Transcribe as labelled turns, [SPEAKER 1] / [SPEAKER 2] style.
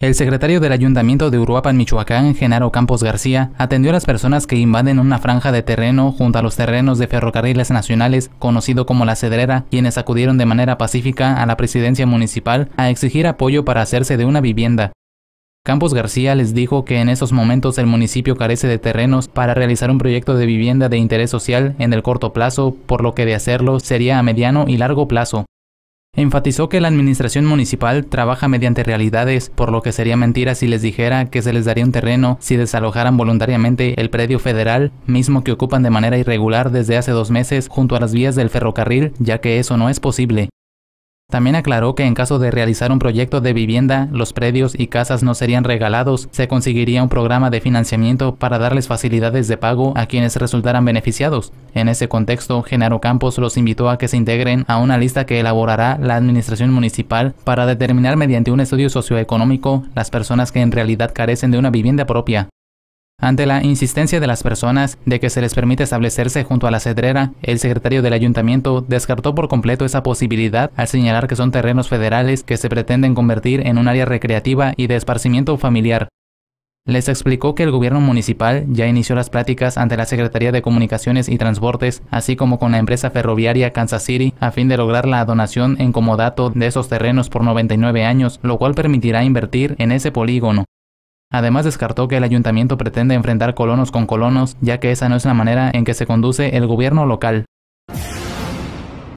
[SPEAKER 1] El secretario del Ayuntamiento de Uruapan, Michoacán, Genaro Campos García, atendió a las personas que invaden una franja de terreno junto a los terrenos de ferrocarriles nacionales, conocido como la Cedrera, quienes acudieron de manera pacífica a la presidencia municipal a exigir apoyo para hacerse de una vivienda. Campos García les dijo que en esos momentos el municipio carece de terrenos para realizar un proyecto de vivienda de interés social en el corto plazo, por lo que de hacerlo sería a mediano y largo plazo. Enfatizó que la administración municipal trabaja mediante realidades, por lo que sería mentira si les dijera que se les daría un terreno si desalojaran voluntariamente el predio federal, mismo que ocupan de manera irregular desde hace dos meses junto a las vías del ferrocarril, ya que eso no es posible. También aclaró que en caso de realizar un proyecto de vivienda, los predios y casas no serían regalados, se conseguiría un programa de financiamiento para darles facilidades de pago a quienes resultaran beneficiados. En ese contexto, Genaro Campos los invitó a que se integren a una lista que elaborará la administración municipal para determinar mediante un estudio socioeconómico las personas que en realidad carecen de una vivienda propia. Ante la insistencia de las personas de que se les permite establecerse junto a la cedrera, el secretario del ayuntamiento descartó por completo esa posibilidad al señalar que son terrenos federales que se pretenden convertir en un área recreativa y de esparcimiento familiar. Les explicó que el gobierno municipal ya inició las prácticas ante la Secretaría de Comunicaciones y Transportes, así como con la empresa ferroviaria Kansas City, a fin de lograr la donación en comodato de esos terrenos por 99 años, lo cual permitirá invertir en ese polígono. Además descartó que el ayuntamiento pretende enfrentar colonos con colonos, ya que esa no es la manera en que se conduce el gobierno local.